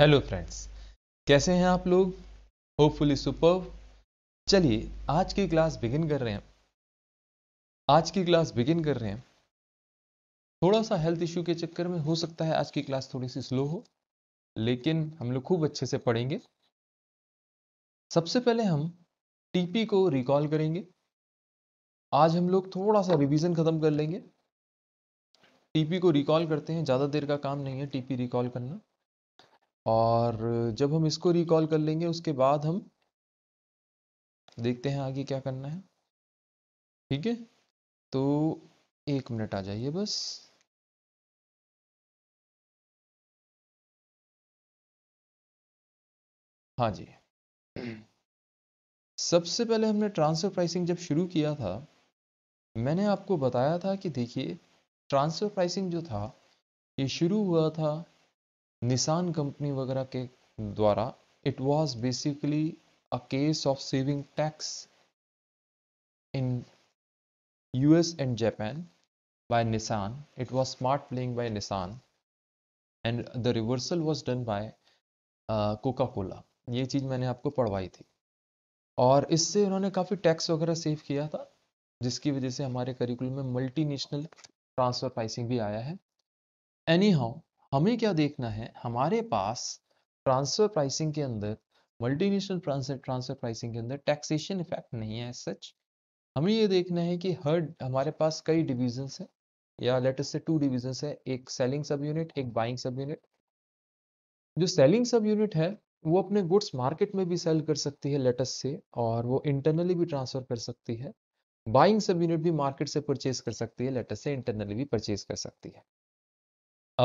Hello friends कैसे हैं आप लोग होपफुली सुपर चलिए आज की क्लास बिगिन कर रहे हैं आज की क्लास बिगिन कर रहे हैं थोड़ा सा हेल्थ इश्यू के चक्कर में हो सकता है आज की क्लास थोड़ी सी स्लो हो लेकिन हम लोग खूब अच्छे से पढ़ेंगे सबसे पहले हम टीपी को रिकॉल करेंगे आज हम लोग थोड़ा सा रिवीजन ख़त्म कर लेंगे टीपी को रिकॉल करते हैं ज़्यादा देर का काम नहीं है टीपी रिकॉल करना और जब हम इसको रिकॉल कर लेंगे उसके बाद हम देखते हैं आगे क्या करना है ठीक है तो एक मिनट आ जाइए बस हाँ जी सबसे पहले हमने ट्रांसफर प्राइसिंग जब शुरू किया था मैंने आपको बताया था कि देखिए ट्रांसफर प्राइसिंग जो था ये शुरू हुआ था निशान कंपनी वगैरह के द्वारा it was basically a case of saving tax in US and Japan by Nissan it was smart playing by Nissan and the reversal was done by Coca Cola ये चीज मैंने आपको पढ़वाई थी और इससे उन्होंने काफी टैक्स वगैरह सेव किया था जिसकी वजह से हमारे करिकुलम में मल्टीनेशनल ट्रांसफर प्राइसिंग भी आया है एनी हाउ हमें क्या देखना है हमारे पास ट्रांसफर प्राइसिंग के अंदर मल्टीनेशनल ट्रांसफर प्राइसिंग के अंदर टैक्सेशन इफेक्ट नहीं है सच हमें ये देखना है कि हर हमारे पास कई डिविजन्स हैं या लेटर से टू डिविजन्स है एक सेलिंग सब यूनिट एक बाइंग सब यूनिट जो सेलिंग सब यूनिट है वो अपने गुड्स मार्केट में भी सेल कर सकती है लेटस से और वो इंटरनली भी ट्रांसफर कर सकती है बाइंग सब यूनिट भी मार्केट से परचेज कर सकती है लेटस से इंटरनली भी परचेज कर सकती है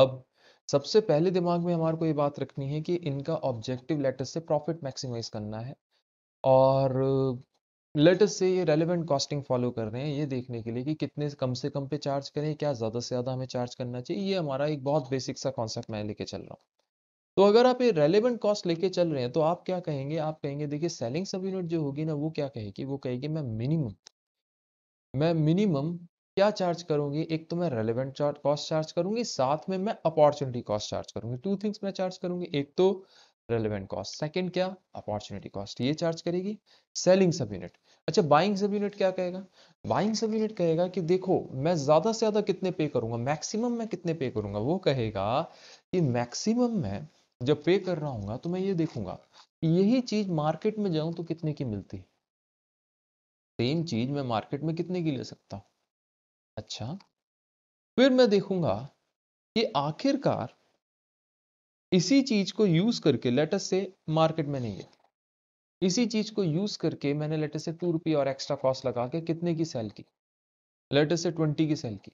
अब सबसे पहले दिमाग में हमारे को ये बात रखनी है कि इनका ऑब्जेक्टिव लेटर से प्रॉफिट मैक्सिमाइज करना है और लेटर से ये रेलिवेंट कॉस्टिंग फॉलो कर रहे हैं ये देखने के लिए कि कितने कम से कम पे चार्ज करें क्या ज़्यादा से ज़्यादा हमें चार्ज करना चाहिए ये हमारा एक बहुत बेसिक सा कॉन्सेप्ट मैं लेके चल रहा हूँ तो अगर आप ये रेलिवेंट कॉस्ट लेके चल रहे हैं तो आप क्या कहेंगे आप कहेंगे देखिए सेलिंग सब यूनिट जो होगी ना वो क्या कहेगी वो कहेगी मैं मिनिमम मैं मिनिमम क्या चार्ज करूंगी एक तो मैं रेलिवेंट चार्ज कॉस्ट चार्ज करूंगी साथ में मैं अपॉर्चुनिटी कॉस्ट चार्ज करूंगी टू थिंग्स मैं चार्ज करूंगी एक तो रेलिवेंट कॉस्ट सेकंड क्या अपॉर्चुनिटी कॉस्ट ये चार्ज करेगी सेलिंग सब यूनिट अच्छा बाइंग सब यूनिट क्या कहेगा बाइंग सब यूनिट कहेगा कि देखो मैं ज्यादा से ज्यादा कितने पे करूंगा मैक्सिमम मैं कितने पे करूंगा वो कहेगा कि मैक्सिमम मैं जब पे कर रहा हूँ तो मैं ये देखूंगा यही चीज मार्केट में जाऊं तो कितने की मिलती सेम चीज मैं मार्केट में कितने की ले सकता हूँ अच्छा फिर मैं देखूंगा कि आखिरकार इसी चीज को यूज करके लेटर से मार्केट में नहीं है इसी चीज को यूज करके मैंने लेटर से टू रुपी और एक्स्ट्रा कॉस्ट लगा के कितने की सेल की लेटर से ट्वेंटी की सेल की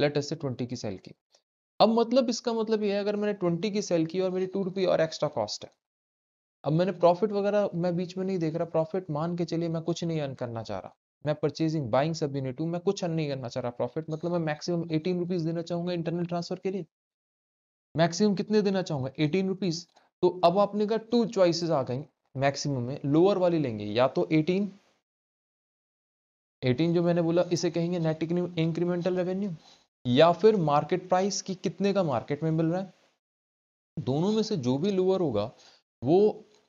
लेटर से ट्वेंटी की सेल की अब मतलब इसका मतलब यह है अगर मैंने ट्वेंटी की सेल की और मेरी टू रुपये और एक्स्ट्रा कॉस्ट है अब मैंने प्रॉफिट वगैरह मैं बीच में नहीं देख रहा प्रॉफिट मान के चलिए मैं कुछ नहीं अर्न करना चाह रहा मैं परचेजिंग बाइंग सब यूनिट हूँ मैं कुछ अर्न नहीं करना चाह रहा प्रॉफिट मतलब मैं मैक्सिमम एटीन रुपीज देना चाहूंगा इंटरनल ट्रांसफर के लिए मैक्सिमम कितने देना चाहूंगा एटीन रुपीज तो अब आपने कहा टू चॉइसेस आ गई मैक्सिमम में लोअर वाली लेंगे या तो एटीन एटीन जो मैंने बोला इसे कहेंगे नेट इंक्रीमेंटल रेवेन्यू या फिर मार्केट प्राइस की कितने का मार्केट में मिल रहा है दोनों में से जो भी लोअर होगा वो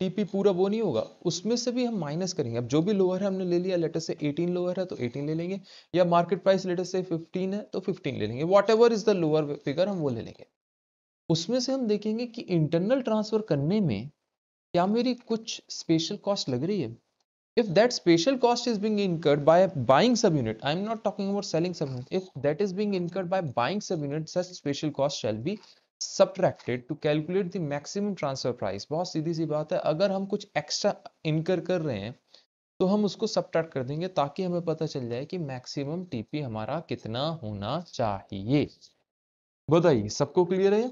टीपी पूरा वो नहीं होगा उसमें से भी हम माइनस करेंगे अब जो भी लोअर है हमने ले लिया लेटर से 18 लोअर है तो 18 ले लेंगे या मार्केट प्राइस लेटर से 15 है तो 15 ले लेंगे what is the lower figure हम वो ले लेंगे उसमें से हम देखेंगे कि इंटरनल ट्रांसफर करने में क्या मेरी कुछ स्पेशल कॉस्ट लग रही है if that special cost is being incurred by buying subunit i'm not talking about selling subunit if that is being incurred by buying subunit such special cost shall be subtracted to calculate the maximum transfer price बहुत सीधी सी बात है अगर हम कुछ extra इनकर कर रहे हैं तो हम उसको सब्ट्रैक्ट कर देंगे ताकि हमें पता चल जाए कि मैक्सिमम टीपी हमारा कितना होना चाहिए बताइए सबको क्लियर है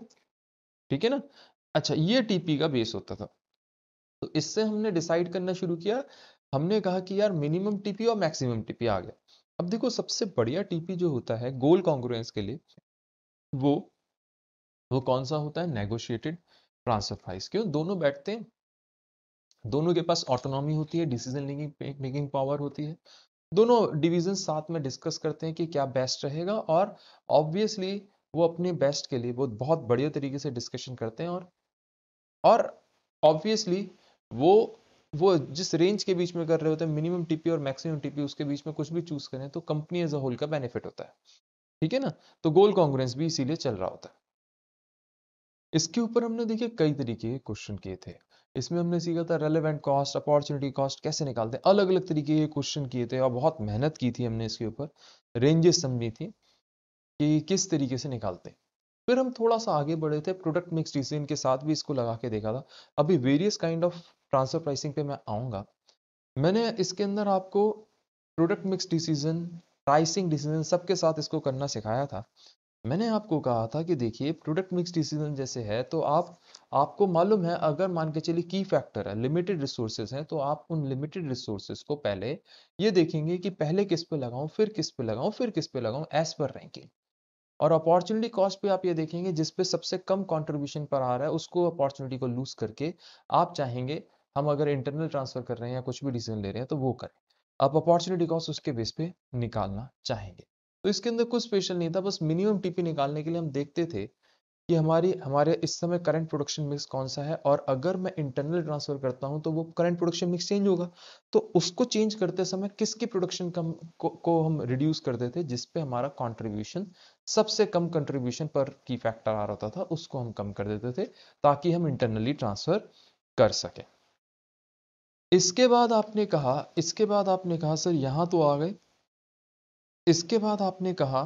ठीक है ना अच्छा ये टीपी का बेस होता था तो इससे हमने डिसाइड करना शुरू किया हमने कहा कि यार मिनिमम टीपी और मैक्सिमम टीपी आ गया अब देखो सबसे बढ़िया टीपी जो होता है गोल कॉन्ग्रुएंस के लिए वो वो कौन सा होता है नेगोशिएटेड ट्रांसफर प्राइस क्यों दोनों बैठते हैं दोनों के पास ऑटोनॉमी होती है डिसीजन मेकिंग पावर होती है दोनों डिवीजन साथ में डिस्कस करते हैं कि क्या बेस्ट रहेगा और ऑब्वियसली वो अपने बेस्ट के लिए वो बहुत बढ़िया तरीके से डिस्कशन करते हैं और और ऑब्वियसली वो वो जिस रेंज के बीच में कर रहे होते हैं मिनिमम टीपी और मैक्सिमम टीपी उसके बीच में कुछ भी चूज करें तो कंपनी एज अ होल का बेनिफिट होता है ठीक है ना तो गोल कॉन्ग्रेंस भी इसीलिए चल रहा होता है इसके ऊपर हमने देखिए कई तरीके के क्वेश्चन किए थे इसमें हमने सीखा था रेलेवेंट कॉस्ट अपॉर्चुनिटी कॉस्ट कैसे निकालते हैं अलग अलग तरीके के क्वेश्चन किए थे और बहुत मेहनत की थी हमने इसके ऊपर रेंजेस समझी थी कि किस तरीके से निकालते हैं फिर हम थोड़ा सा आगे बढ़े थे प्रोडक्ट मिक्स डिसीजन के साथ भी इसको लगा के देखा था अभी various kind of transfer pricing पे मैं आऊँगा मैंने इसके अंदर आपको product mix decision pricing decision सबके साथ इसको करना सिखाया था मैंने आपको कहा था कि देखिए प्रोडक्ट मिक्स डिसीजन जैसे है तो आप आपको मालूम है अगर मान के चलिए की फैक्टर है लिमिटेड रिसोर्सेज हैं तो आप उन लिमिटेड रिसोर्सेज को पहले ये देखेंगे कि पहले किस पे लगाऊं फिर किस पे लगाऊं फिर किस पे लगाऊं एज पर रैंकिंग और अपॉर्चुनिटी कॉस्ट पे आप ये देखेंगे जिस पे सबसे कम कंट्रीब्यूशन पर आ रहा है उसको अपॉर्चुनिटी को लूज करके आप चाहेंगे हम अगर इंटरनल ट्रांसफर कर रहे हैं या कुछ भी डिसीजन ले रहे हैं तो वो करें आप अपॉर्चुनिटी कॉस्ट उसके बेस पे निकालना चाहेंगे तो इसके अंदर कुछ स्पेशल नहीं था बस मिनिमम टीपी निकालने के लिए हम देखते थे कि हमारी हमारे इस समय करंट प्रोडक्शन मिक्स कौन सा है और अगर मैं इंटरनल ट्रांसफर करता हूं तो वो करंट प्रोडक्शन मिक्स चेंज होगा तो उसको चेंज करते समय किसकी प्रोडक्शन कम को, को हम रिड्यूस करते थे जिसपे हमारा कंट्रीब्यूशन सबसे कम कंट्रीब्यूशन पर की फैक्टर आ रहा था उसको हम कम कर देते थे ताकि हम इंटरनली ट्रांसफर कर सकें इसके बाद आपने कहा इसके बाद आपने कहा सर यहाँ तो आ गए इसके बाद आपने कहा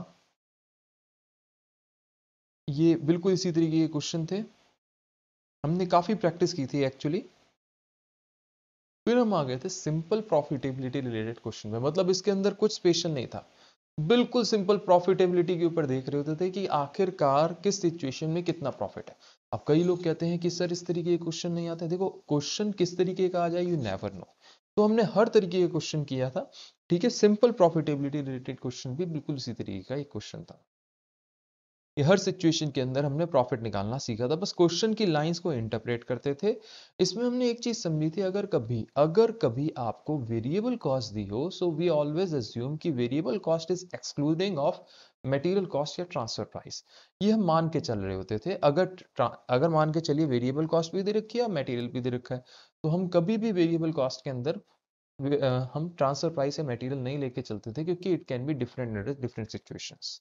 ये बिल्कुल इसी तरीके के क्वेश्चन थे हमने काफ़ी प्रैक्टिस की थी एक्चुअली फिर हम आ गए थे सिंपल प्रॉफिटेबिलिटी रिलेटेड क्वेश्चन में मतलब इसके अंदर कुछ स्पेशल नहीं था बिल्कुल सिंपल प्रॉफिटेबिलिटी के ऊपर देख रहे होते थे कि आखिरकार किस सिचुएशन में कितना प्रॉफिट है अब कई लोग कहते हैं कि सर इस तरीके के क्वेश्चन नहीं आते देखो क्वेश्चन किस तरीके का आ जाए यू नेवर नो तो हमने हर तरीके का क्वेश्चन किया था ठीक है सिंपल प्रॉफिटेबिलिटी रिलेटेड क्वेश्चन भी बिल्कुल इसी तरीके का एक क्वेश्चन था ये हर सिचुएशन के अंदर हमने प्रॉफिट निकालना सीखा था बस क्वेश्चन की लाइंस को इंटरप्रेट करते थे इसमें हमने एक चीज समझी थी अगर कभी अगर कभी आपको वेरिएबल कॉस्ट दी हो सो वी ऑलवेज एज्यूम कि variable cost is excluding of material cost या ट्रांसफर प्राइस ये हम मान के चल रहे होते थे अगर अगर मान के चलिए वेरिएबल कॉस्ट भी दे रखी है मटेरियल भी दे रखा है तो हम कभी भी वेरिएबल कॉस्ट के अंदर हम ट्रांसफर प्राइस या मटेरियल नहीं लेके चलते थे क्योंकि it can be different different situations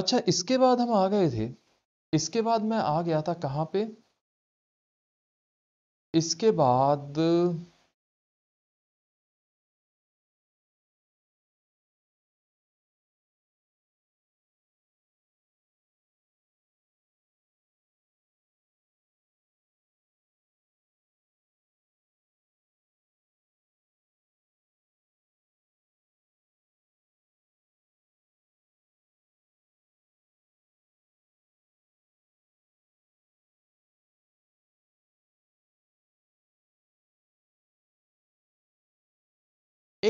अच्छा इसके बाद हम आ गए थे इसके बाद मैं आ गया था कहाँ पे इसके बाद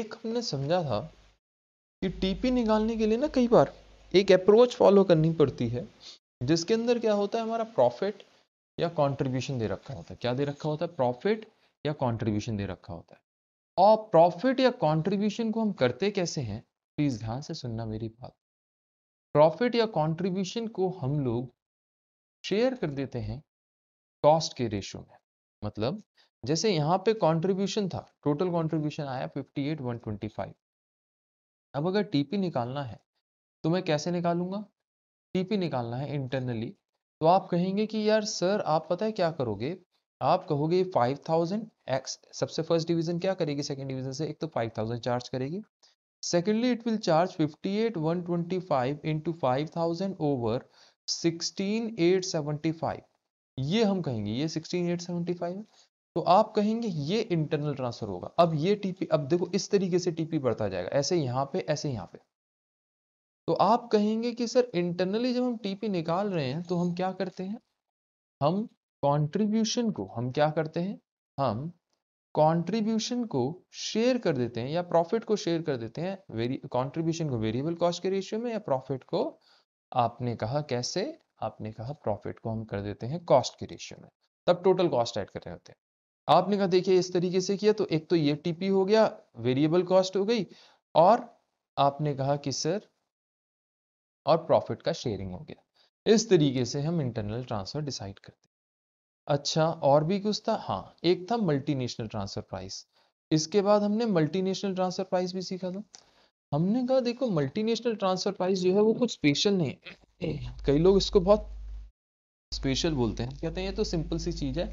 एक हमने समझा था कि टीपी निकालने के लिए ना कई बार एक अप्रोच फॉलो करनी पड़ती है जिसके अंदर क्या होता है हमारा प्रॉफिट या कंट्रीब्यूशन दे रखा होता है क्या दे रखा होता है प्रॉफिट या कंट्रीब्यूशन दे रखा होता है और प्रॉफिट या कंट्रीब्यूशन को हम करते कैसे हैं प्लीज ध्यान से सुनना मेरी बात प्रॉफिट या कंट्रीब्यूशन को हम लोग शेयर कर देते हैं कॉस्ट के रेशो में मतलब जैसे यहाँ पे कंट्रीब्यूशन था टोटल कंट्रीब्यूशन आया 58 125 अब अगर टीपी निकालना है तो मैं कैसे निकालूंगा टीपी निकालना है इंटरनली तो आप कहेंगे कि यार सर आप पता है क्या करोगे आप कहोगे 5000 एक्स सबसे फर्स्ट डिवीजन क्या करेगी सेकंड डिवीजन से एक तो 5000 चार्ज करेगी secondly it will charge 58 125 into 5000 over 16875 ये हम कहेंगे ये 16875 है तो आप कहेंगे ये इंटरनल ट्रांसफर होगा अब ये टीपी अब देखो इस तरीके से टीपी बढ़ता जाएगा ऐसे यहाँ पे ऐसे यहाँ पे तो आप कहेंगे कि सर इंटरनली जब हम टीपी निकाल रहे हैं तो हम क्या करते हैं हम कंट्रीब्यूशन को हम क्या करते हैं हम कंट्रीब्यूशन को शेयर कर देते हैं या प्रॉफिट को शेयर कर देते हैं कॉन्ट्रीब्यूशन को वेरिएबल कॉस्ट के रेशियो में या प्रॉफिट को आपने कहा कैसे आपने कहा प्रॉफिट को हम कर देते हैं कॉस्ट के रेशियो में तब टोटल कॉस्ट ऐड कर रहे होते हैं आपने कहा देखिए इस तरीके से किया तो एक तो ये टीपी हो गया वेरिएबल कॉस्ट हो गई और आपने कहा कि सर और प्रॉफिट का शेयरिंग हो गया इस तरीके से हम इंटरनल ट्रांसफर डिसाइड करते अच्छा और भी कुछ था हाँ एक था मल्टीनेशनल ट्रांसफर प्राइस इसके बाद हमने मल्टीनेशनल ट्रांसफर प्राइस भी सीखा था हमने कहा देखो मल्टीनेशनल ट्रांसफर प्राइस जो है वो कुछ स्पेशल नहीं है कई लोग इसको बहुत स्पेशल बोलते हैं कहते हैं ये तो सिंपल सी चीज है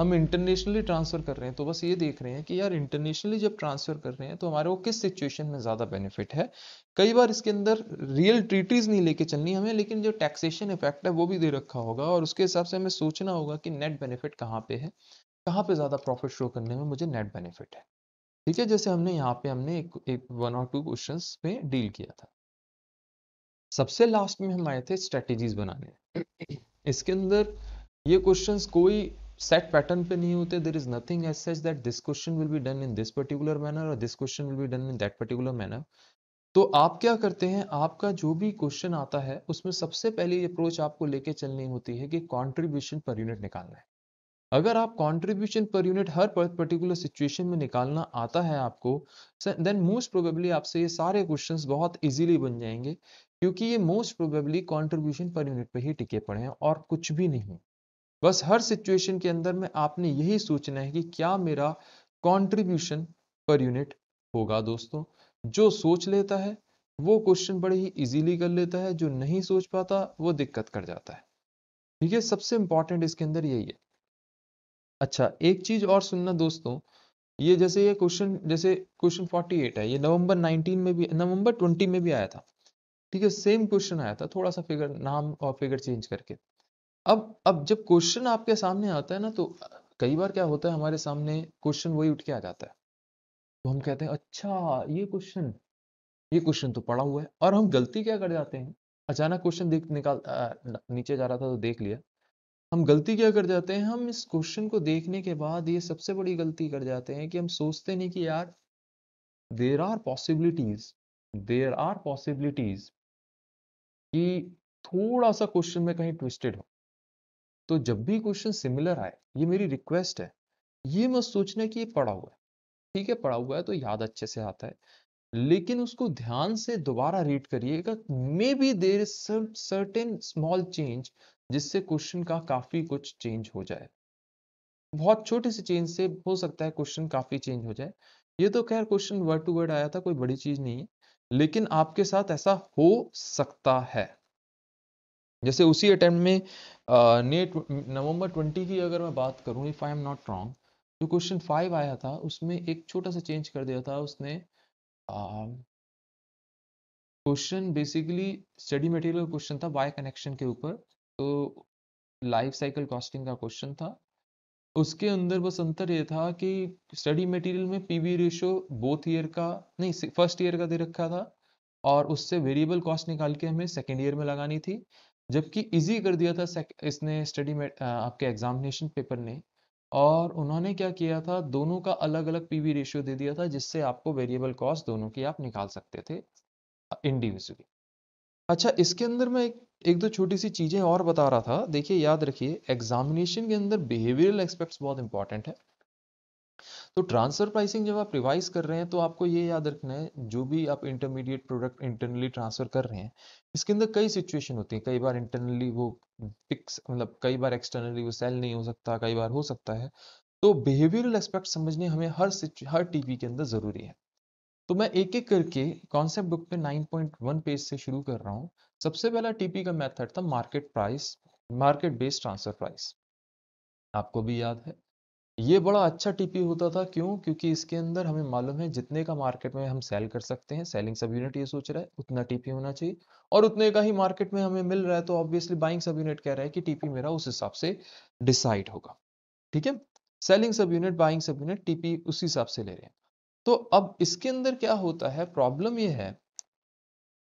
हम इंटरनेशनली ट्रांसफ़र कर रहे हैं तो बस ये देख रहे हैं कि यार इंटरनेशनली जब ट्रांसफ़र कर रहे हैं तो हमारे वो किस सिचुएशन में ज़्यादा बेनिफिट है कई बार इसके अंदर रियल ट्रीटीज़ नहीं लेके चलनी हमें लेकिन जो टैक्सेशन इफेक्ट है वो भी दे रखा होगा और उसके हिसाब से हमें सोचना होगा कि नेट बेनिफिट कहाँ पे है कहाँ पे ज़्यादा प्रॉफिट शो करने में मुझे नेट बेनिफिट है ठीक है जैसे हमने यहाँ पे हमने एक, एक वन और टू क्वेश्चन पे डील किया था सबसे लास्ट में हम आए थे स्ट्रेटेजीज बनाने इसके अंदर ये क्वेश्चंस कोई set pattern pe nahi hote there is nothing as such that this question will be done in this particular manner or this question will be done in that particular manner तो आप क्या करते हैं आपका जो भी question आता है उसमें सबसे पहली अप्रोच आपको लेके चलनी होती है कि कंट्रीब्यूशन पर यूनिट निकालना है अगर आप कंट्रीब्यूशन पर यूनिट हर पर्टिकुलर सिचुएशन में निकालना आता है आपको देन मोस्ट प्रोबेबली आपसे ये सारे क्वेश्चंस बहुत इजीली बन जाएंगे क्योंकि ये most probably contribution per unit पर ही टिके पड़े हैं और कुछ भी नहीं बस हर सिचुएशन के अंदर में आपने यही सोचना है कि क्या मेरा कंट्रीब्यूशन पर यूनिट होगा दोस्तों जो सोच लेता है वो क्वेश्चन बड़े ही इजीली कर लेता है जो नहीं सोच पाता वो दिक्कत कर जाता है ठीक है सबसे इंपॉर्टेंट इसके अंदर यही है अच्छा एक चीज और सुनना दोस्तों ये जैसे ये क्वेश्चन जैसे क्वेश्चन 48 है ये नवंबर 19 में भी नवंबर 20 में भी आया था ठीक है सेम क्वेश्चन आया था थोड़ा सा फिगर नाम और फिगर चेंज करके अब अब जब क्वेश्चन आपके सामने आता है ना तो कई बार क्या होता है हमारे सामने क्वेश्चन वही उठ के आ जाता है तो हम कहते हैं अच्छा ये क्वेश्चन ये क्वेश्चन तो पड़ा हुआ है और हम गलती क्या कर जाते हैं अचानक क्वेश्चन देख निकाल आ, नीचे जा रहा था तो देख लिया हम गलती क्या कर जाते हैं हम इस क्वेश्चन को देखने के बाद ये सबसे बड़ी गलती कर जाते हैं कि हम सोचते नहीं कि यार there are possibilities there are possibilities कि थोड़ा सा क्वेश्चन में कहीं ट्विस्टेड हो तो जब भी क्वेश्चन सिमिलर आए ये मेरी रिक्वेस्ट है ये मत सोचना कि ये पढ़ा हुआ है ठीक है पढ़ा हुआ है तो याद अच्छे से आता है लेकिन उसको ध्यान से दोबारा रीड करिएगा maybe there certain small change जिससे क्वेश्चन का काफी कुछ चेंज हो जाए बहुत छोटे से चेंज से हो सकता है क्वेश्चन काफी चेंज हो जाए ये तो खैर क्वेश्चन वर्ड टू वर्ड आया था कोई बड़ी चीज नहीं है लेकिन आपके साथ ऐसा हो सकता है जैसे उसी अटैम्प्ट में नेट नवंबर ट्वेंटी की अगर मैं बात करूँ if I am not wrong जो क्वेश्चन फाइव आया था उसमें एक छोटा सा चेंज कर दिया था उसने question basically study material question था वाई कनेक्शन के ऊपर तो लाइफ साइकिल कॉस्टिंग का क्वेश्चन था उसके अंदर बस अंतर ये था कि स्टडी मटेरियल में पीवी रेशो बोथ ईयर का नहीं फर्स्ट ईयर का दे रखा था और उससे वेरिएबल कॉस्ट निकाल के हमें सेकेंड ईयर में लगानी थी जबकि इजी कर दिया था इसने स्टडी में आपके एग्जामिनेशन पेपर ने और उन्होंने क्या किया था दोनों का अलग अलग पीवी रेशियो दे दिया था जिससे आपको वेरिएबल कॉस्ट दोनों की आप निकाल सकते थे इंडिविजुअली अच्छा इसके अंदर मैं एक, एक दो छोटी सी चीज़ें और बता रहा था देखिए याद रखिए एग्जामिनेशन के अंदर बिहेवियरल एक्सपेक्ट्स बहुत इंपॉर्टेंट है तो ट्रांसफर प्राइसिंग जब आप रिवाइज कर रहे हैं तो आपको ये याद रखना है जो भी आप इंटरमीडिएट प्रोडक्ट इंटरनली ट्रांसफर कर रहे हैं इसके अंदर कई सिचुएशन होती है कई बार इंटरनली वो फिक्स मतलब कई बार एक्सटर्नली वो सेल नहीं हो सकता कई बार हो सकता है तो बिहेवियरल एस्पेक्ट समझने हमें हर हर टीपी के अंदर ज़रूरी है तो मैं एक एक करके कॉन्सेप्ट बुक पे 9.1 पेज से शुरू कर रहा हूँ सबसे पहला टीपी का मेथड था market price market based transfer price आपको भी याद है ये बड़ा अच्छा टीपी होता था क्यों क्योंकि इसके अंदर हमें मालूम है जितने का मार्केट में हम सेल कर सकते हैं सेलिंग सब यूनिट ये सोच रहा है उतना टीपी होना चाहिए और उतने का ही मार्केट में हमें मिल रहा है तो ऑब्वियसली बाइंग सब यूनिट कह रहा है कि टीपी मेरा उस हिसाब से डिसाइड होगा ठीक है सेलिंग सब unit buying sub unit TP उसी हिसाब से ले रहे हैं तो अब इसके अंदर क्या होता है प्रॉब्लम ये है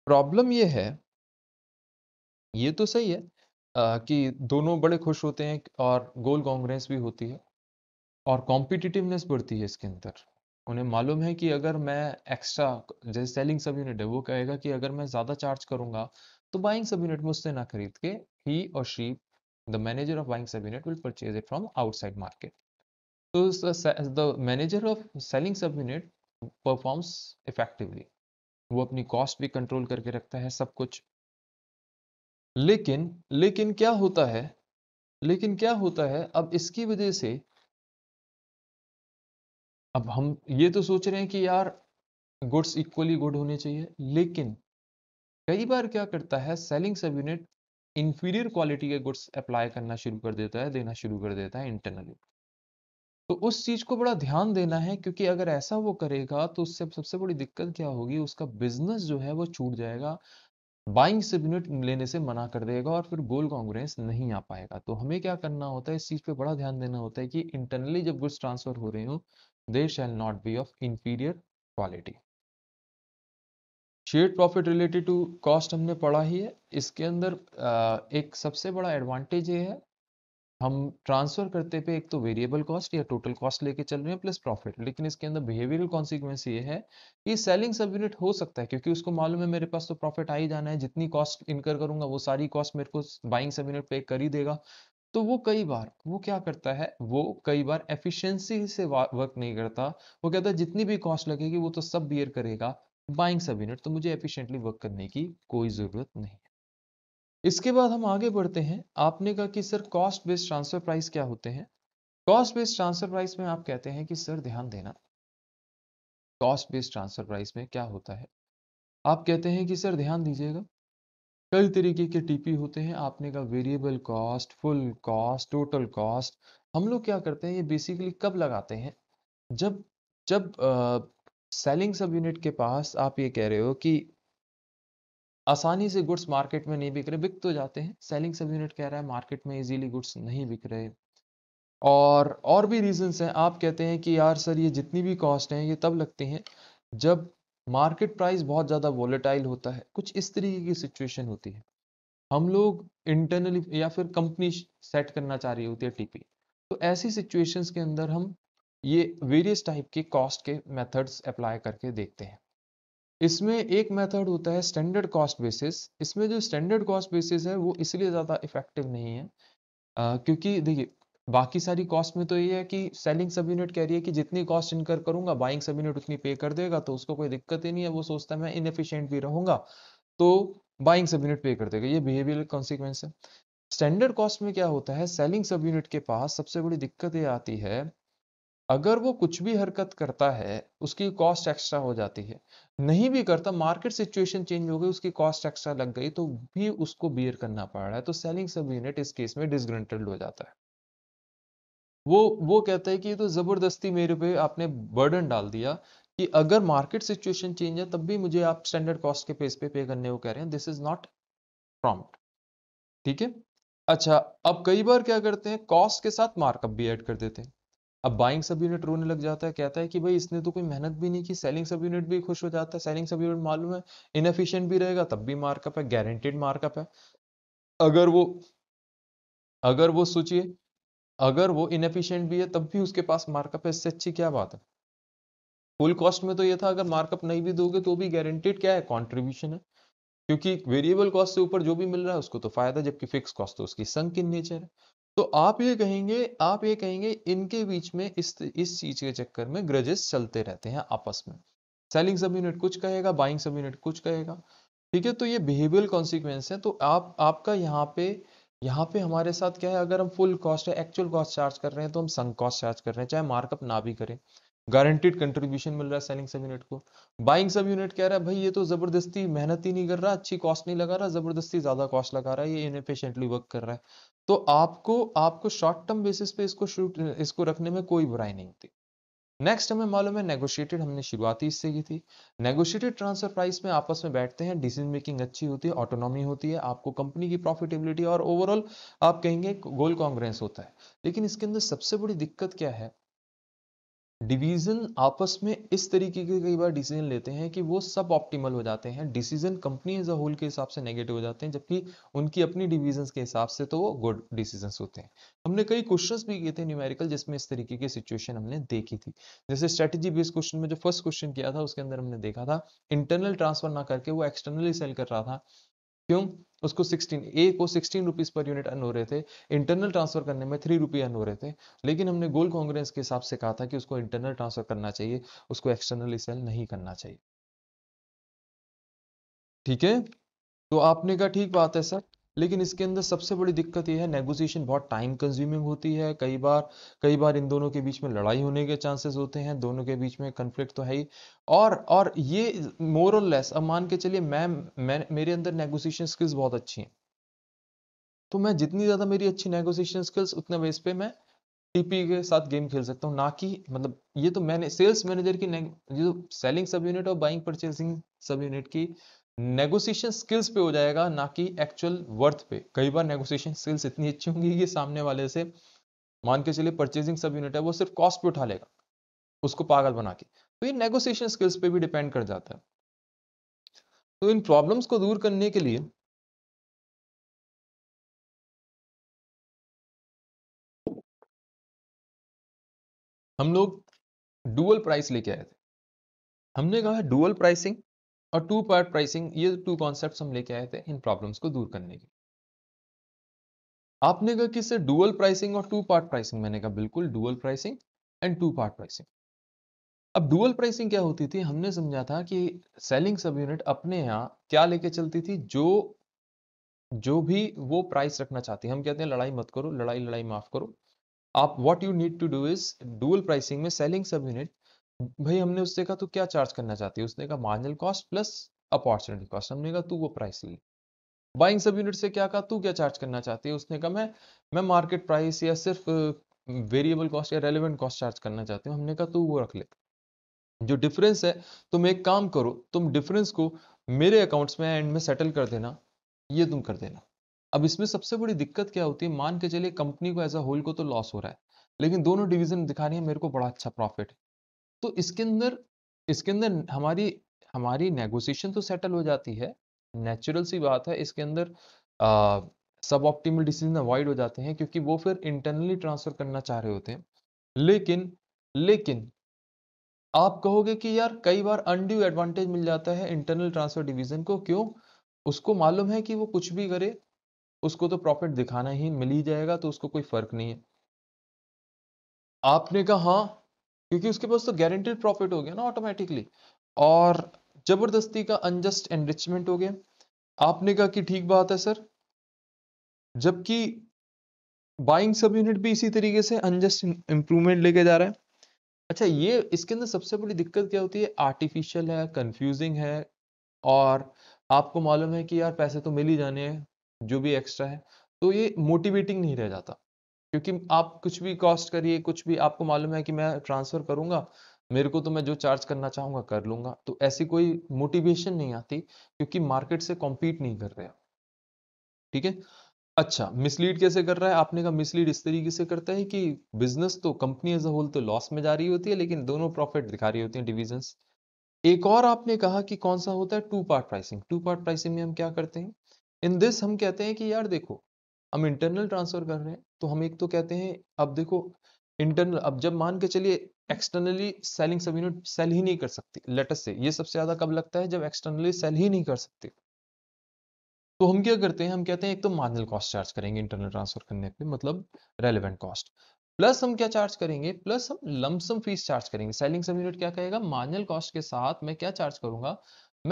प्रॉब्लम ये है ये तो सही है आ, कि दोनों बड़े खुश होते हैं और गोल कांग्रेस भी होती है और कॉम्पिटिटिवनेस बढ़ती है इसके अंदर उन्हें मालूम है कि अगर मैं एक्स्ट्रा जैसे सेलिंग सब यूनिट है वो कहेगा कि अगर मैं ज़्यादा चार्ज करूंगा तो बाइंग सब यूनिट मुझसे ना खरीद के ही और she the manager of buying sub unit will purchase it from outside market तो द मैनेजर ऑफ सेलिंग सब यूनिट परफॉर्म्स इफेक्टिवली वो अपनी कॉस्ट भी कंट्रोल करके रखता है सब कुछ लेकिन लेकिन क्या होता है लेकिन क्या होता है अब इसकी वजह से अब हम ये तो सोच रहे हैं कि यार गुड्स इक्वली गुड होने चाहिए लेकिन कई बार क्या करता है सेलिंग सब यूनिट इंफीरियर क्वालिटी के गुड्स अप्लाई करना शुरू कर देता है देना शुरू कर देता है इंटरनली तो उस चीज को बड़ा ध्यान देना है क्योंकि अगर ऐसा वो करेगा तो उससे सबसे बड़ी दिक्कत क्या होगी उसका बिजनेस जो है वो छूट जाएगा बाइंग सब यूनिट लेने से मना कर देगा और फिर गोल कांग्रेस नहीं आ पाएगा तो हमें क्या करना होता है इस चीज पे बड़ा ध्यान देना होता है कि इंटरनली जब गुड्स ट्रांसफर हो रहे हो they shall not be of inferior quality. Share profit related to cost हमने पढ़ा ही है इसके अंदर एक सबसे बड़ा एडवांटेज ये है हम ट्रांसफर करते पे एक तो वेरिएबल कॉस्ट या टोटल कॉस्ट लेके चल रहे हैं प्लस प्रॉफिट लेकिन इसके अंदर बिहेवियरल कॉन्सिक्वेंस ये है कि सेलिंग सब यूनिट हो सकता है क्योंकि उसको मालूम है मेरे पास तो प्रॉफिट आ ही जाना है जितनी कॉस्ट इनकर करूंगा वो सारी कॉस्ट मेरे को बाइंग सब यूनिट पे कर ही देगा तो वो कई बार वो क्या करता है वो कई बार एफिशिएंसी से वर्क नहीं करता वो कहता है जितनी भी कॉस्ट लगेगी वो तो सब बियर करेगा बाइंग सब यूनिट तो मुझे एफिशिएंटली वर्क करने की कोई ज़रूरत नहीं इसके बाद हम आगे बढ़ते हैं आपने कहा कि sir cost based transfer price क्या होते हैं कॉस्ट बेस्ड ट्रांसफर प्राइस में आप कहते हैं कि सर ध्यान देना कॉस्ट बेस्ड ट्रांसफर प्राइस में क्या होता है आप कहते हैं कि सर ध्यान दीजिएगा कई तरीके के टीपी होते हैं आपने का variable cost full cost total cost हम लोग क्या करते हैं ये बेसिकली कब लगाते हैं जब जब सेलिंग सब यूनिट के पास आप ये कह रहे हो कि आसानी से गुड्स मार्केट में नहीं बिक रहे बिक तो जाते हैं सेलिंग सब यूनिट कह रहा है मार्केट में इजीली गुड्स नहीं बिक रहे और और भी रीजंस हैं आप कहते हैं कि यार सर ये जितनी भी कॉस्ट हैं ये तब लगती हैं जब मार्केट प्राइस बहुत ज़्यादा वॉलेटाइल होता है कुछ इस तरीके की सिचुएशन होती है हम लोग इंटरनली या फिर कंपनी सेट करना चाह रही होती है टीपी तो ऐसी सिचुएशंस के अंदर हम ये वेरियस टाइप के कॉस्ट के मेथड्स अप्लाई करके देखते हैं इसमें एक मेथड होता है स्टैंडर्ड कॉस्ट बेसिस इसमें जो स्टैंडर्ड कॉस्ट बेसिस है वो इसलिए ज़्यादा इफेक्टिव नहीं है आ, क्योंकि देखिए बाकी सारी कॉस्ट में तो ये है कि सेलिंग सब यूनिट कह रही है कि जितनी कॉस्ट इनकर करूंगा बाइंग सब यूनिट उतनी पे कर देगा तो उसको कोई दिक्कत ही नहीं है वो सोचता है मैं इनफिशियंट भी रहूंगा तो बाइंग सब यूनिट पे कर देगा ये बिहेवियर कॉन्सिक्वेंस है स्टैंडर्ड कॉस्ट में क्या होता है सेलिंग सब यूनिट के पास सबसे बड़ी दिक्कत ये आती है अगर वो कुछ भी हरकत करता है उसकी कॉस्ट एक्स्ट्रा हो जाती है नहीं भी करता मार्केट सिचुएशन चेंज हो गई उसकी कॉस्ट एक्स्ट्रा लग गई तो भी उसको बियर करना पड़ रहा है तो सेलिंग सब यूनिट इस केस में डिसग्रंटेड हो जाता है वो वो कहता है कि तो ज़बरदस्ती मेरे पे आपने बर्डन डाल दिया कि अगर मार्केट सिचुएशन चेंज है तब भी मुझे आप स्टैंडर्ड कॉस्ट के पेस पे पे करने को कह रहे हैं दिस इज नॉट प्रॉम्प्ट ठीक है अच्छा अब कई बार क्या करते हैं कॉस्ट के साथ मार्कअप भी ऐड कर देते हैं अब बाइंग सब यूनिट रोने लग जाता है कहता है कि भाई इसने तो कोई मेहनत भी नहीं की सेलिंग सब यूनिट भी खुश हो जाता है सेलिंग सब यूनिट मालूम है इनफिशियंट भी रहेगा तब भी मार्कअप है गारंटेड मार्कअप है अगर वो अगर वो सोचिए अगर वो इनफिशियंट भी है तब भी उसके पास मार्कअप है इससे अच्छी क्या बात है फुल कॉस्ट में तो ये था अगर मार्कअप नहीं भी दोगे तो भी गारंटेड क्या है कॉन्ट्रीब्यूशन है क्योंकि वेरिएबल कॉस्ट से ऊपर जो भी मिल रहा है उसको तो फायदा जबकि फिक्स कॉस्ट तो उसकी संक इन नेचर है तो आप ये कहेंगे आप ये कहेंगे इनके बीच में इस इस चीज के चक्कर में ग्रजेस चलते रहते हैं आपस में सेलिंग सब यूनिट कुछ कहेगा बाइंग सब यूनिट कुछ कहेगा ठीक है तो ये बिहेवियल कॉन्सिक्वेंस है तो आप आपका यहाँ पे यहाँ पे हमारे साथ क्या है अगर हम फुल कॉस्ट है एक्चुअल कॉस्ट चार्ज कर रहे हैं तो हम संग कॉस्ट चार्ज कर रहे हैं चाहे मार्कअप ना भी करें गारंटीड कंट्रीब्यूशन मिल रहा है सेलिंग सब यूनिट को बाइंग सब यूनिट कह रहा है भाई ये तो जबरदस्ती मेहनत ही नहीं कर रहा अच्छी कॉस्ट नहीं लगा रहा जबरदस्ती ज्यादा कॉस्ट लगा रहा है ये इनफिशियंटली वर्क कर रहा है तो आपको आपको शॉर्ट टर्म बेसिस पे इसको शूट इसको रखने में कोई बुराई नहीं होती नेक्स्ट हमें मालूम है नेगोशिएटेड हमने शुरुआती इससे की थी नेगोशिएटेड ट्रांसफर प्राइस में आपस में बैठते हैं डिसीजन मेकिंग अच्छी होती है ऑटोनॉमी होती है आपको कंपनी की प्रॉफिटेबिलिटी और ओवरऑल आप कहेंगे गोल कॉन्ग्रेंस होता है लेकिन इसके अंदर सबसे बड़ी दिक्कत क्या है डिवीज़न आपस में इस तरीके के कई बार डिसीजन लेते हैं कि वो सब ऑप्टिमल हो जाते हैं decision company as a whole के हिसाब से नेगेटिव हो जाते हैं जबकि उनकी अपनी डिवीजन के हिसाब से तो वो गुड डिसीजन होते हैं हमने कई क्वेश्चंस भी किए थे न्यूमेरिकल जिसमें इस तरीके की सिचुएशन हमने देखी थी जैसे स्ट्रेटेजी बेस्ड क्वेश्चन में जो फर्स्ट क्वेश्चन किया था उसके अंदर हमने देखा था इंटरनल ट्रांसफर ना करके वो एक्सटर्नली सेल कर रहा था क्यों उसको 16 ए को 16 रुपीज पर यूनिट अन हो रहे थे इंटरनल ट्रांसफर करने में थ्री रुपी अन हो रहे थे लेकिन हमने गोल कांग्रेस के हिसाब से कहा था कि उसको इंटरनल ट्रांसफर करना चाहिए उसको एक्सटर्नली सेल नहीं करना चाहिए ठीक है तो आपने कहा ठीक बात है सर लेकिन इसके अंदर सबसे बड़ी दिक्कत यह है नेगोशिएशन बहुत टाइम कंज्यूमिंग होती है कई बार कई बार इन दोनों के बीच में लड़ाई होने के चांसेस होते हैं दोनों के बीच में कन्फ्लिक्ट तो है ही और और ये मोर और लेस अब मान के चलिए मैम मैं मेरे अंदर नेगोशिएशन स्किल्स बहुत अच्छी हैं तो मैं जितनी ज़्यादा मेरी अच्छी नेगोशिएशन स्किल्स उतने बेस पे मैं टीपी के साथ गेम खेल सकता हूँ ना कि मतलब ये तो मैंने सेल्स मैनेजर की ये तो सेलिंग सब यूनिट और बाइंग परचेसिंग सब यूनिट की नेगोशिएशन स्किल्स पे हो जाएगा ना कि एक्चुअल वर्थ पे कई बार नेगोशिएशन स्किल्स इतनी अच्छी होंगी कि सामने वाले से मान के चलिए परचेजिंग सब यूनिट है वो सिर्फ कॉस्ट पे उठा लेगा उसको पागल बना के तो ये नेगोशिएशन स्किल्स पे भी डिपेंड कर जाता है तो इन प्रॉब्लम्स को दूर करने के लिए हम लोग डुअल प्राइस लेके आए थे हमने कहा डुअल प्राइसिंग और टू पार्ट प्राइसिंग ये टू कॉन्सेप्ट हम लेके आए थे इन प्रॉब्लम्स को दूर करने के आपने कहा कि सर डुअल प्राइसिंग और टू पार्ट प्राइसिंग मैंने कहा बिल्कुल dual pricing and two part pricing अब डुअल प्राइसिंग क्या होती थी हमने समझा था कि सेलिंग सब यूनिट अपने यहाँ क्या लेके चलती थी जो जो भी वो प्राइस रखना चाहती हम कहते हैं लड़ाई मत करो लड़ाई लड़ाई माफ करो आप what you need to do is dual pricing में सेलिंग सब यूनिट भाई हमने उससे कहा तू क्या चार्ज करना चाहती है उसने कहा marginal cost plus opportunity cost हमने कहा तू वो प्राइस ले बाइंग सब यूनिट से क्या कहा तू क्या चार्ज करना चाहती है उसने कहा मैं मैं मार्केट प्राइस या सिर्फ वेरिएबल कॉस्ट या रेलिवेंट कॉस्ट चार्ज करना चाहती हूँ हमने कहा तू वो रख ले जो डिफरेंस है तुम एक काम करो तुम डिफरेंस को मेरे अकाउंट्स में एंड में सेटल कर देना ये तुम कर देना अब इसमें सबसे बड़ी दिक्कत क्या होती है मान के चलिए कंपनी को एज अ होल को तो लॉस हो रहा है लेकिन दोनों डिवीजन दिखा रही है मेरे को बड़ा अच्छा प्रॉफिट तो इसके अंदर इसके अंदर हमारी हमारी नेगोशिएशन तो सेटल हो जाती है नेचुरल सी बात है इसके अंदर सब ऑप्टिमल डिसीजन अवॉइड हो जाते हैं क्योंकि वो फिर इंटरनली ट्रांसफर करना चाह रहे होते हैं लेकिन लेकिन आप कहोगे कि यार कई बार अनड्यू एडवांटेज मिल जाता है इंटरनल ट्रांसफर डिवीजन को क्यों उसको मालूम है कि वो कुछ भी करे उसको तो प्रॉफिट दिखाना ही मिल ही जाएगा तो उसको कोई फर्क नहीं है आपने कहा हाँ क्योंकि उसके पास तो गारंटेड प्रॉफिट हो गया ना ऑटोमेटिकली और जबरदस्ती का अनजस्ट एनरिचमेंट हो गया आपने कहा कि ठीक बात है सर जबकि बाइंग सब यूनिट भी इसी तरीके से अनजस्ट इंप्रूवमेंट लेके जा रहा है अच्छा ये इसके अंदर सबसे बड़ी दिक्कत क्या होती है आर्टिफिशियल है कंफ्यूजिंग है और आपको मालूम है कि यार पैसे तो मिल ही जाने हैं जो भी एक्स्ट्रा है तो ये मोटिवेटिंग नहीं रह जाता क्योंकि आप कुछ भी कॉस्ट करिए कुछ भी आपको मालूम है कि मैं ट्रांसफर करूंगा मेरे को तो मैं जो चार्ज करना चाहूंगा कर लूंगा तो ऐसी कोई मोटिवेशन नहीं आती क्योंकि मार्केट से कॉम्पीट नहीं कर रहे ठीक है अच्छा मिसलीड कैसे कर रहा है आपने कहा मिसलीड इस तरीके से करता है कि बिजनेस तो कंपनी एज अ होल तो लॉस में जा रही होती है लेकिन दोनों प्रॉफिट दिखा रही होती है डिविजन एक और आपने कहा कि कौन सा होता है two part pricing two part pricing में हम क्या करते हैं इन दिस हम कहते हैं कि यार देखो हम इंटरनल ट्रांसफर कर रहे हैं तो हम एक तो कहते हैं अब देखो इंटरनल अब जब मान के चलिए एक्सटर्नली सेलिंग सब यूनिट सेल ही नहीं कर सकती लेटस से ये सबसे ज्यादा कब लगता है जब एक्सटर्नली सेल ही नहीं कर सकते तो हम क्या करते हैं हम कहते हैं एक तो मार्जिनल कॉस्ट चार्ज करेंगे इंटरनल ट्रांसफर करने पे मतलब रेलिवेंट कॉस्ट प्लस हम क्या चार्ज करेंगे प्लस हम लमसम फीस चार्ज करेंगे सेलिंग सब यूनिट क्या कहेगा मार्जिनल कॉस्ट के साथ मैं क्या चार्ज करूंगा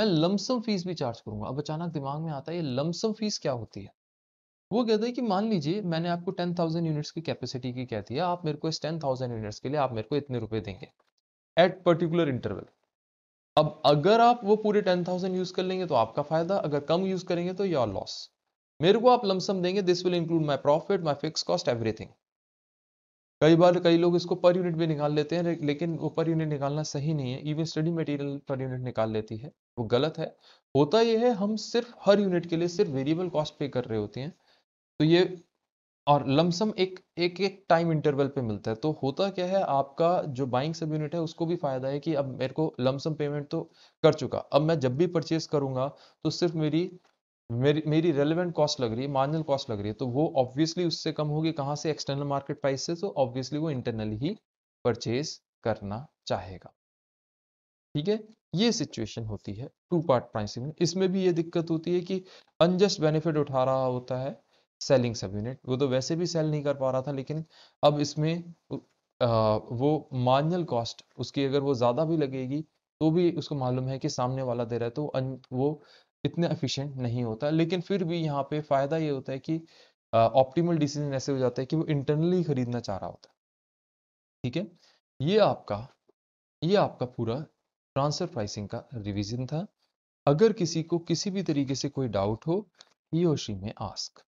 मैं लमसम फीस भी चार्ज करूंगा अब अचानक दिमाग में आता है ये लमसम फीस क्या होती है वो कहता है कि मान लीजिए मैंने आपको टेन थाउजेंड यूनिट्स की कैपेसिटी की कहती है आप मेरे को इस टेन थाउजेंड यूनिट्स के लिए आप मेरे को इतने रुपए देंगे एट पर्टिकुलर इंटरवल अब अगर आप वो पूरे टेन थाउजेंड यूज कर लेंगे तो आपका फायदा अगर कम यूज करेंगे तो योर लॉस मेरे को आप लमसम देंगे this will include my profit my fix cost everything कई बार कई लोग इसको पर यूनिट भी निकाल लेते हैं लेकिन वो पर यूनिट निकालना सही नहीं है इवन स्टडी मटेरियल पर यूनिट निकाल लेती है वो गलत है होता यह है हम सिर्फ हर यूनिट के लिए सिर्फ वेरिएबल कॉस्ट पे कर रहे होते हैं तो ये और लमसम एक एक एक टाइम इंटरवल पे मिलता है तो होता क्या है आपका जो बाइंग सब यूनिट है उसको भी फायदा है कि अब मेरे को लमसम पेमेंट तो कर चुका अब मैं जब भी परचेज करूंगा तो सिर्फ मेरी मेरी मेरी रेलिवेंट कॉस्ट लग रही है मार्जिनल कॉस्ट लग रही है तो वो ऑब्वियसली उससे कम होगी कहाँ से एक्सटर्नल मार्केट प्राइस से तो ऑब्वियसली वो इंटरनली ही परचेज करना चाहेगा ठीक है ये सिचुएशन होती है टू पार्ट प्राइसिंग इसमें भी ये दिक्कत होती है कि अनजस्ट बेनिफिट उठा रहा होता है सेलिंग सब यूनिट वो तो वैसे भी सेल नहीं कर पा रहा था लेकिन अब इसमें वो मार्जिनल कॉस्ट उसकी अगर वो ज़्यादा भी लगेगी तो भी उसको मालूम है कि सामने वाला दे रहा है तो वो इतना एफिशिएंट नहीं होता लेकिन फिर भी यहाँ पे फ़ायदा ये होता है कि ऑप्टिमल डिसीजन ऐसे हो जाता है कि वो इंटरनली खरीदना चाह रहा होता है ठीक है ये आपका ये आपका पूरा ट्रांसफर प्राइसिंग का रिविजन था अगर किसी को किसी भी तरीके से कोई डाउट हो ही में आस्क